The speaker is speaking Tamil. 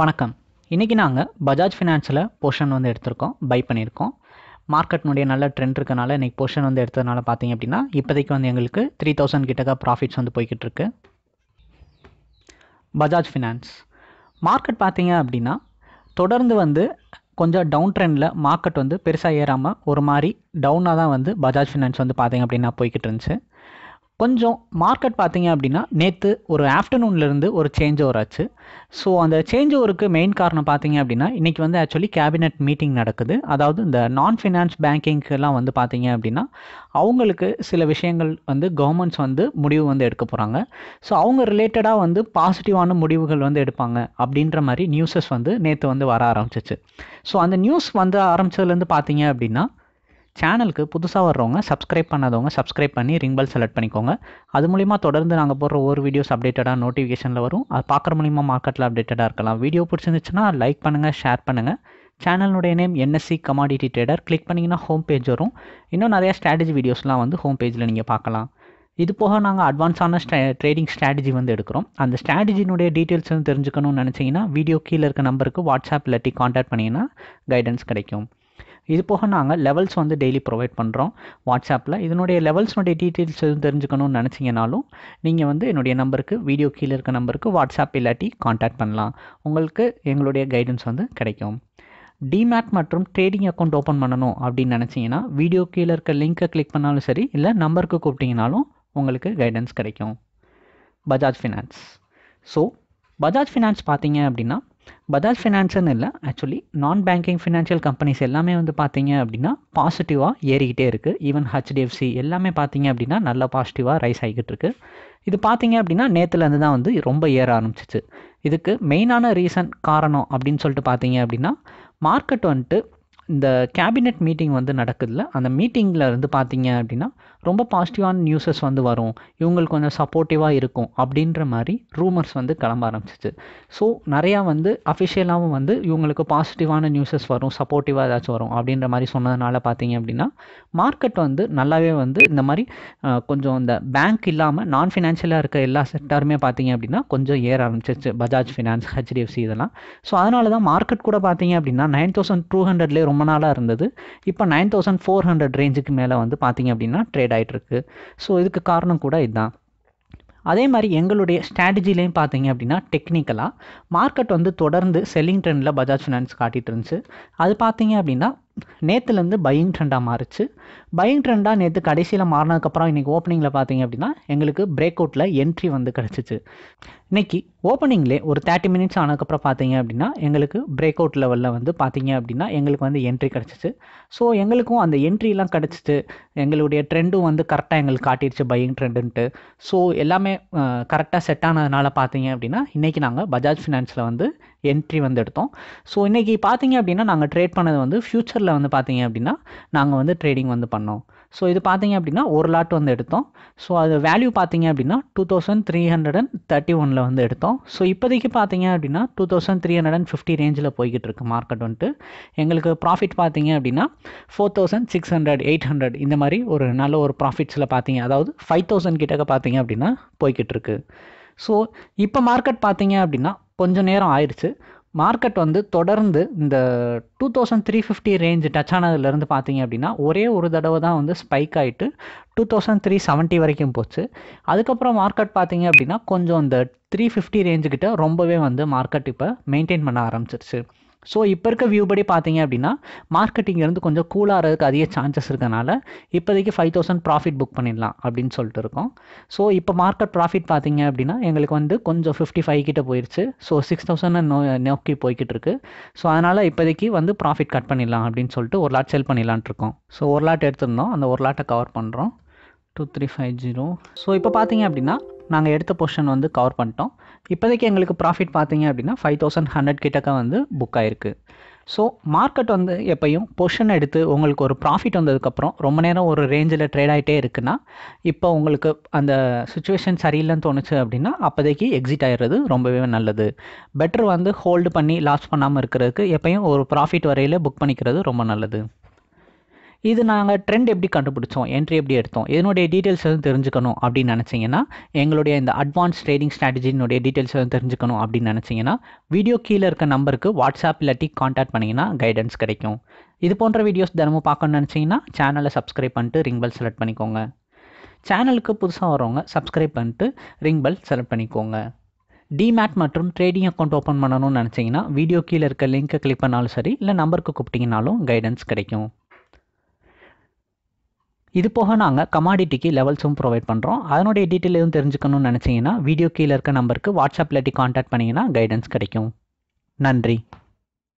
வணக்கம் இன்றைக்கி நாங்கள் பஜாஜ் ஃபினான்ஸில் போர்ஷன் வந்து எடுத்திருக்கோம் பை பண்ணியிருக்கோம் மார்க்கெட்னுடைய நல்ல ட்ரெண்ட் இருக்கனால இன்றைக்கி போர்ஷன் வந்து எடுத்ததுனால பார்த்தீங்க அப்படின்னா இப்போதைக்கு வந்து எங்களுக்கு த்ரீ தௌசண்ட் கிட்டக்காக ப்ராஃபிட்ஸ் வந்து போய்கிட்டு இருக்கு பஜாஜ் ஃபினான்ஸ் மார்க்கெட் பார்த்தீங்க அப்படின்னா தொடர்ந்து வந்து கொஞ்சம் டவுன் ட்ரெண்டில் மார்க்கெட் வந்து பெருசாக ஏறாமல் ஒரு மாதிரி டவுனாக தான் வந்து பஜாஜ் ஃபினான்ஸ் வந்து பார்த்திங்க அப்படின்னா போய்கிட்டு இருந்துச்சு கொஞ்சம் மார்க்கெட் பார்த்தீங்க அப்படின்னா நேற்று ஒரு ஆஃப்டர்நூன்லேருந்து ஒரு சேஞ்ச் ஓவர் ஆச்சு ஸோ அந்த சேஞ்ச் ஓவருக்கு மெயின் காரணம் பார்த்தீங்க அப்படின்னா இன்றைக்கி வந்து ஆக்சுவலி கேபினெட் மீட்டிங் நடக்குது அதாவது இந்த நான் ஃபினான்ஸ் பேங்கிங்க்கெல்லாம் வந்து பார்த்தீங்க அப்படின்னா அவங்களுக்கு சில விஷயங்கள் வந்து கவர்மெண்ட்ஸ் வந்து முடிவு வந்து எடுக்க போகிறாங்க ஸோ அவங்க ரிலேட்டடாக வந்து பாசிட்டிவான முடிவுகள் வந்து எடுப்பாங்க அப்படின்ற மாதிரி நியூஸஸ் வந்து நேற்று வந்து வர ஆரம்பிச்சிச்சு ஸோ அந்த நியூஸ் வந்து ஆரம்பித்ததுலேருந்து பார்த்தீங்க அப்படின்னா சேனலுக்கு புதுசாக வர்றவங்க சப்ஸ்கிரைப் பண்ணாதவங்க சப்ஸ்கிரைப் பண்ணி ரிங் பெல் செலக்ட் பண்ணிக்கோங்க அது மூலிமா தொடர்ந்து நாங்கள் போடுற ஒரு வீடியோஸ் அப்டேட்டடாக நோட்டிஃபிகேஷனில் வரும் அது பார்க்குற மூலிமா மார்க்கெட்டில் அப்டேட்டடாக இருக்கலாம் வீடியோ பிடிச்சிருந்துச்சுன்னா லைக் பண்ணுங்கள் ஷேர் பண்ணுங்கள் சேனலுடைய name NSC commodity trader click பண்ணிங்கன்னா ஹோம் பேஜ் வரும் இன்னும் நிறையா ஸ்ட்ராட்டஜி வீடியோஸ்லாம் வந்து ஹோம் பேஜில் நீங்கள் பார்க்கலாம் இது போக நாங்கள் அட்வான்ஸான ஸ்ட ட்ரேடிங் ஸ்ட்ராட்டஜி வந்து எடுக்கிறோம் அந்த ஸ்ட்ராட்டஜினுடைய டீட்டெயில்ஸ் வந்து தெரிஞ்சுக்கணும்னு நினச்சிங்கன்னா வீடியோ கீழே இருக்க நம்பருக்கு வாட்ஸ்அப் இல்லாட்டி காண்டாக்ட் பண்ணிங்கன்னா கைடன்ஸ் கிடைக்கும் இது போக நாங்கள் லெவல்ஸ் வந்து டெய்லி ப்ரொவைட் பண்ணுறோம் வாட்ஸ்அப்பில் இதனுடைய லெவல்ஸ்னுடைய டீட்டெயில்ஸ் எதுவும் தெரிஞ்சுக்கணும்னு நினச்சிங்கனாலும் நீங்கள் வந்து என்னுடைய நம்பருக்கு வீடியோ கீழே இருக்க நம்பருக்கு வாட்ஸ்அப் இல்லாட்டி காண்டாக்ட் பண்ணலாம் உங்களுக்கு எங்களுடைய கைடன்ஸ் வந்து கிடைக்கும் டிமேட் மற்றும் ட்ரேடிங் அக்கௌண்ட் ஓப்பன் பண்ணணும் அப்படின்னு நினச்சிங்கன்னா வீடியோ கீழே இருக்க லிங்க்கை கிளிக் பண்ணாலும் சரி இல்லை நம்பருக்கு கூப்பிட்டிங்கனாலும் உங்களுக்கு கைடன்ஸ் கிடைக்கும் Bajaj finance so Bajaj finance பார்த்தீங்க அப்படின்னா பஜாஜ் ஃபினான்ஸ்னு இல்லை ஆக்சுவலி நான் பேங்கிங் ஃபினான்ஷியல் கம்பெனிஸ் எல்லாமே வந்து பார்த்தீங்க அப்படின்னா பாசிட்டிவாக ஏறிக்கிட்டே இருக்குது ஈவன் ஹெச்டிஎஃப்சி எல்லாமே பார்த்தீங்க அப்படின்னா நல்லா பாசிட்டிவாக ரைஸ் ஆகிக்கிட்டு இருக்குது இது பார்த்தீங்க அப்படின்னா நேற்றுலேருந்து தான் வந்து ரொம்ப ஏற ஆரம்பிச்சிச்சு இதுக்கு மெயினான ரீசன் காரணம் அப்படின்னு சொல்லிட்டு பார்த்தீங்க அப்படின்னா மார்க்கெட் வந்துட்டு இந்த கேபினெட் மீட்டிங் வந்து நடக்குதுல்ல அந்த மீட்டிங்கில் இருந்து பார்த்தீங்க அப்படின்னா ரொம்ப பாசிட்டிவான நியூஸஸ் வந்து வரும் இவங்களுக்கு கொஞ்சம் சப்போர்ட்டிவாக இருக்கும் அப்படின்ற மாதிரி ரூமர்ஸ் வந்து கிளம்ப ஆரம்பிச்சிச்சு ஸோ நிறையா வந்து அஃபிஷியலாகவும் வந்து இவங்களுக்கு பாசிட்டிவான நியூஸஸ் வரும் சப்போர்ட்டிவாக ஏதாச்சும் வரும் அப்படின்ற மாதிரி சொன்னதுனால பார்த்தீங்க அப்படின்னா மார்க்கெட் வந்து நல்லாவே வந்து இந்த மாதிரி கொஞ்சம் இந்த பேங்க் இல்லாமல் நான் ஃபினான்ஷியலாக இருக்க எல்லா செக்டாருமே பார்த்தீங்க அப்படின்னா கொஞ்சம் ஏற ஆரம்பிச்சிச்சு பஜாஜ் ஃபினான்ஸ் ஹெச்டிஎஃப்சி இதெல்லாம் ஸோ அதனால தான் மார்க்கெட் கூட பார்த்தீங்க அப்படின்னா நைன் தௌசண்ட் டூ ஹண்ட்ரட்லேயே ரொம்ப நாளாக இருந்தது இப்போ நைன் தௌசண்ட் ஃபோர் ஹண்ட்ரட் ரேஞ்சுக்கு மேலே வந்து பார்த்திங்க அப்படின்னா ட்ரேட் ஆகிட்டுருக்கு ஸோ இதுக்கு காரணம் கூட இதுதான் அதே மாதிரி எங்களுடைய ஸ்ட்ராட்டஜிலையும் பார்த்தீங்க அப்படின்னா டெக்னிக்கலாக மார்க்கெட் வந்து தொடர்ந்து செல்லிங் ட்ரெண்டில் பஜாஜ் ஃபினான்ஸ் காட்டிகிட்டு இருந்துச்சு அது பார்த்தீங்க அப்படின்னா நேற்றுலேருந்து பையிங் ட்ரெண்டாக மாறிச்சு பையிங் ட்ரெண்டாக நேற்று கடைசியில் மாறினதுக்கப்புறம் இன்றைக்கி ஓப்பனிங்கில் பார்த்தீங்க அப்படின்னா எங்களுக்கு பிரேக் அவுட்டில் என்ட்ரி வந்து கிடச்சிச்சு இன்றைக்கி ஓப்பனிங்லே ஒரு தேர்ட்டி மினிட்ஸ் ஆனதுக்கப்புறம் பார்த்தீங்க அப்படின்னா எங்களுக்கு பிரேக் அவுட் லெவலில் வந்து பார்த்தீங்க அப்படின்னா எங்களுக்கு வந்து என்ட்ரி கிடச்சிச்சு ஸோ எங்களுக்கும் அந்த என்ட்ரிலாம் கிடச்சிட்டு எங்களுடைய ட்ரெண்டும் வந்து கரெக்டாக எங்களுக்கு காட்டிடுச்சு பையிங் ட்ரெண்டுன்ட்டு ஸோ எல்லாமே கரெக்டாக செட் ஆனதுனால பார்த்தீங்க அப்படின்னா இன்றைக்கி நாங்கள் பஜாஜ் ஃபினான்ஸில் வந்து என்ட்ரி வந்து எடுத்தோம் ஸோ இன்றைக்கி பார்த்தீங்க அப்படின்னா நாங்கள் ட்ரேட் பண்ணது வந்து ஃப்யூச்சரில் வந்து பார்த்தீங்க அப்படின்னா நாங்கள் வந்து ட்ரேடிங் வந்து பண்ணோம் ஸோ இது பார்த்தீங்க அப்படின்னா ஒரு லாட் வந்து எடுத்தோம் ஸோ அது வேல்யூ பார்த்தீங்க அப்படின்னா two thousand three hundred and thirty ஒனில் வந்து எடுத்தோம் ஸோ இப்போதைக்கு பார்த்தீங்க அப்படின்னா two thousand three hundred and fifty ரேஞ்சில் போய்கிட்டு இருக்கு மார்க்கெட் வந்துட்டு எங்களுக்கு ப்ராஃபிட் பார்த்தீங்க அப்படின்னா four thousand six hundred eight hundred இந்த மாதிரி ஒரு நல்ல ஒரு ப்ராஃபிட்ஸில் பார்த்தீங்க அதாவது ஃபைவ் தௌசண்ட் கிட்டக்க பார்த்தீங்க அப்படின்னா போய்கிட்டு இருக்கு ஸோ இப்போ மார்க்கெட் பார்த்தீங்க அப்படின்னா கொஞ்சம் நேரம் ஆயிடுச்சு மார்க்கெட் வந்து தொடர்ந்து இந்த two thousand three fifty range touch ஆனதுலேருந்து பார்த்தீங்க அப்படின்னா ஒரே ஒரு தடவை தான் வந்து ஸ்பைக் ஆகிட்டு டூ தௌசண்ட் த்ரீ செவன்ட்டி வரைக்கும் போச்சு அதுக்கப்புறம் மார்க்கெட் பார்த்தீங்க அப்படின்னா கொஞ்சம் இந்த த்ரீ ஃபிஃப்டி ரேஞ்சுக்கிட்ட ரொம்பவே வந்து மார்க்கெட் இப்போ மெயின்டைன் பண்ண ஆரம்பிச்சிருச்சு ஸோ இப்போ இருக்க வியூ படி பார்த்தீங்க அப்படின்னா மார்க்கெட்டிங் இருந்து கொஞ்சம் கூலாகிறதுக்கு அதிக சான்சஸ் இருக்கனால இப்போதைக்கு ஃபைவ் தௌசண்ட் ப்ராஃபிட் புக் பண்ணிடலாம் அப்படின்னு சொல்லிட்டு இருக்கோம் ஸோ இப்போ மார்க்கெட் ப்ராஃபிட் பார்த்தீங்க அப்படின்னா எங்களுக்கு வந்து கொஞ்சம் ஃபிஃப்டி ஃபைவ் கிட்டே போயிடுச்சு ஸோ சிக்ஸ் தௌசண்ட் நோ நோக்கி போய்கிட்டு இருக்கு ஸோ அதனால் இப்போதைக்கு வந்து ப்ராஃபிட் கட் பண்ணிடலாம் அப்படின்னு சொல்லிட்டு ஒரு லாட் செல் பண்ணிடலான்ட்டு இருக்கோம் ஸோ ஒரு லாட் எடுத்திருந்தோம் அந்த ஒரு லாட்டை கவர் பண்ணுறோம் two three five zero so இப்போ பார்த்தீங்க அப்படின்னா நாங்கள் எடுத்த போர்ஷன் வந்து கவர் பண்ணிட்டோம் இப்போதைக்கு எங்களுக்கு ப்ராஃபிட் பார்த்தீங்க அப்படின்னா ஃபைவ் தௌசண்ட் ஹண்ட்ரட் கிட்டக்க வந்து புக் ஆயிருக்கு ஸோ மார்க்கெட் வந்து எப்பையும் பொஷன் எடுத்து உங்களுக்கு ஒரு ப்ராஃபிட் வந்ததுக்கப்புறம் ரொம்ப நேரம் ஒரு ரேஞ்சில் ட்ரேட் ஆகிட்டே இருக்குன்னா இப்போ உங்களுக்கு அந்த சுச்சுவேஷன் சரியில்லைன்னு தோணுச்சு அப்படின்னா அப்போதைக்கு எக்ஸிட் ஆகிடுறது ரொம்பவே நல்லது பெட்டர் வந்து ஹோல்டு பண்ணி லாஸ் பண்ணாமல் இருக்கிறதுக்கு எப்பையும் ஒரு ப்ராஃபிட் வரையில் புக் பண்ணிக்கிறது ரொம்ப நல்லது இது நாங்கள் ட்ரெண்ட் எப்படி கண்டுபிடிச்சோம் என்ட்ரி எப்படி எடுத்தோம் இதனுடைய டீட்டெயில்ஸ் எதுவும் தெரிஞ்சுக்கணும் அப்படின்னு நினச்சிங்கன்னா எங்களுடைய இந்த அட்வான்ஸ் ட்ரேடிங் ஸ்ட்ராட்டஜினுடைய டீட்டெயில்ஸ் எதுவும் தெரிஞ்சுக்கணும் அப்படின்னு நினச்சிங்கன்னா வீடியோ கீழே இருக்க நம்பருக்கு வாட்ஸ்அப் இல்லாட்டி காண்டாக்ட் பண்ணிங்கன்னா கைடன்ஸ் கிடைக்கும் இது போன்ற வீடியோஸ் தினமும் பார்க்கணும்னு நினச்சிங்கன்னா சேனலை சப்ஸ்கிரைப் பண்ணிட்டு ரிங் பெல் செலக்ட் பண்ணிக்கோங்க சேனலுக்கு புதுசாக வரவங்க சப்ஸ்கிரைப் பண்ணிட்டு ரிங் பெல் செலக்ட் பண்ணிக்கோங்க டிமேட் மற்றும் ட்ரேடிங் அக்கௌண்ட் ஓப்பன் பண்ணணும்னு நினச்சிங்கன்னா வீடியோ கீழே இருக்க லிங்க்கை கிளிக் பண்ணாலும் சரி இல்லை நம்பருக்கு கூப்பிட்டிங்கனாலும் கைடன்ஸ் கிடைக்கும் இது போக நாங்கள் கமாடிட்டிக்கு லெவல்ஸும் ப்ரொவைட் பண்ணுறோம் அதனுடைய டீட்டெயில் எதுவும் தெரிஞ்சுக்கணும்னு நினச்சிங்கன்னா வீடியோ கீழே இருக்க நம்பருக்கு வாட்ஸ்அப்பில் கான்டாக்ட் பண்ணிங்கன்னா கைடன்ஸ் கிடைக்கும் நன்றி